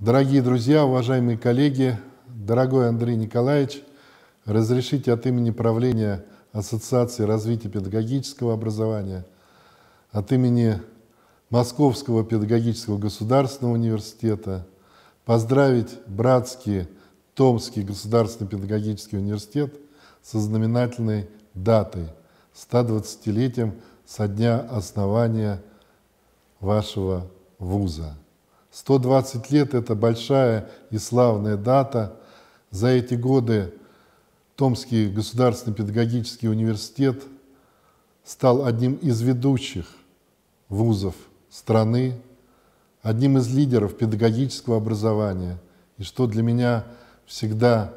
Дорогие друзья, уважаемые коллеги, дорогой Андрей Николаевич, разрешите от имени правления Ассоциации развития педагогического образования, от имени Московского педагогического государственного университета поздравить братский Томский государственный педагогический университет со знаменательной датой – 120-летием со дня основания вашего вуза. 120 лет – это большая и славная дата. За эти годы Томский государственный педагогический университет стал одним из ведущих вузов страны, одним из лидеров педагогического образования. И что для меня всегда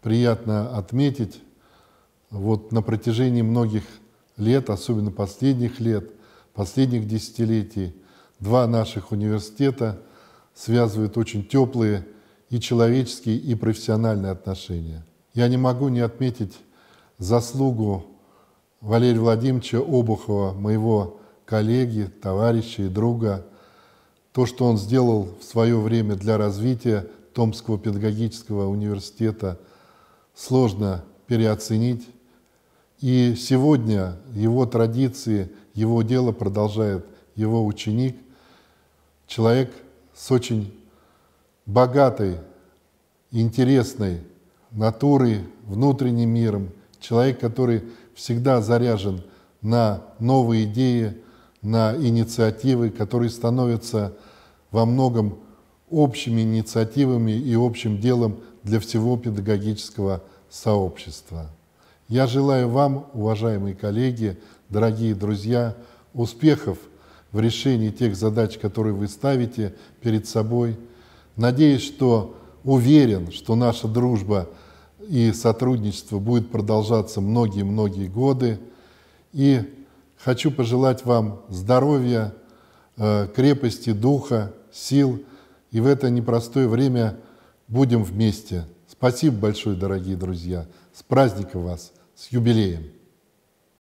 приятно отметить, вот на протяжении многих лет, особенно последних лет, последних десятилетий, два наших университета – связывает очень теплые и человеческие, и профессиональные отношения. Я не могу не отметить заслугу Валерия Владимировича Обухова, моего коллеги, товарища и друга, то, что он сделал в свое время для развития Томского педагогического университета, сложно переоценить. И сегодня его традиции, его дело продолжает его ученик, человек – с очень богатой, интересной натурой, внутренним миром, человек, который всегда заряжен на новые идеи, на инициативы, которые становятся во многом общими инициативами и общим делом для всего педагогического сообщества. Я желаю вам, уважаемые коллеги, дорогие друзья, успехов – в решении тех задач, которые вы ставите перед собой. Надеюсь, что уверен, что наша дружба и сотрудничество будет продолжаться многие-многие годы. И хочу пожелать вам здоровья, э, крепости духа, сил. И в это непростое время будем вместе. Спасибо большое, дорогие друзья. С праздником вас, с юбилеем!